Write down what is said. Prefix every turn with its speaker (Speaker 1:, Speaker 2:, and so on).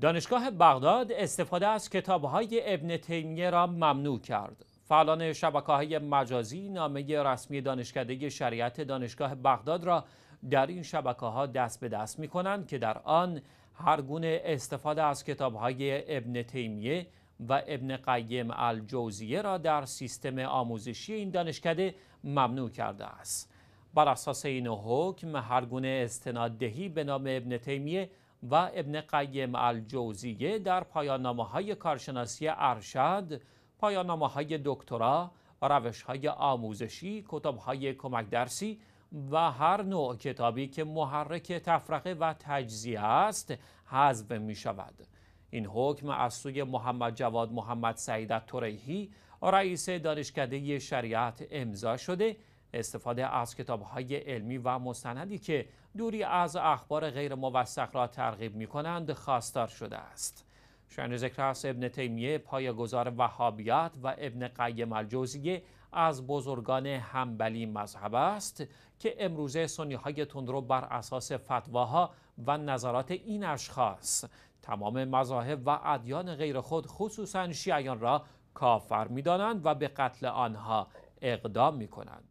Speaker 1: دانشگاه بغداد استفاده از کتابهای ابن تیمیه را ممنوع کرد. فعالان شبکه های مجازی نامه رسمی دانشکده شریعت دانشگاه بغداد را در این شبکه ها دست به دست می کنند که در آن هر گونه استفاده از کتاب ابن تیمیه و ابن قیم الجوزیه را در سیستم آموزشی این دانشکده ممنوع کرده است. بر اساس این حکم هر گونه استناددهی به نام ابن تیمیه و ابن قیم الجوزیه در پایانامه های کارشناسی ارشد، پایانامه های دکترا، روش های آموزشی، کتاب های کمک درسی و هر نوع کتابی که محرک تفرقه و تجزیه است حذف می شود. این حکم از سوی محمد جواد محمد سعید تریحی رئیس دانشکده شریعت امضا شده استفاده از کتاب های علمی و مستندی که دوری از اخبار غیر موثق را ترغیب می کنند خواستار شده است. شن ذکر ابن تیمیه پایگزار وهابیات و ابن قیم الجوزیه از بزرگان همبلی مذهب است که امروزه سنی های تندرو بر اساس فتواها و نظرات این اشخاص تمام مذاهب و ادیان غیر خود خصوصا شیعیان را کافر می دانند و به قتل آنها اقدام می کنند.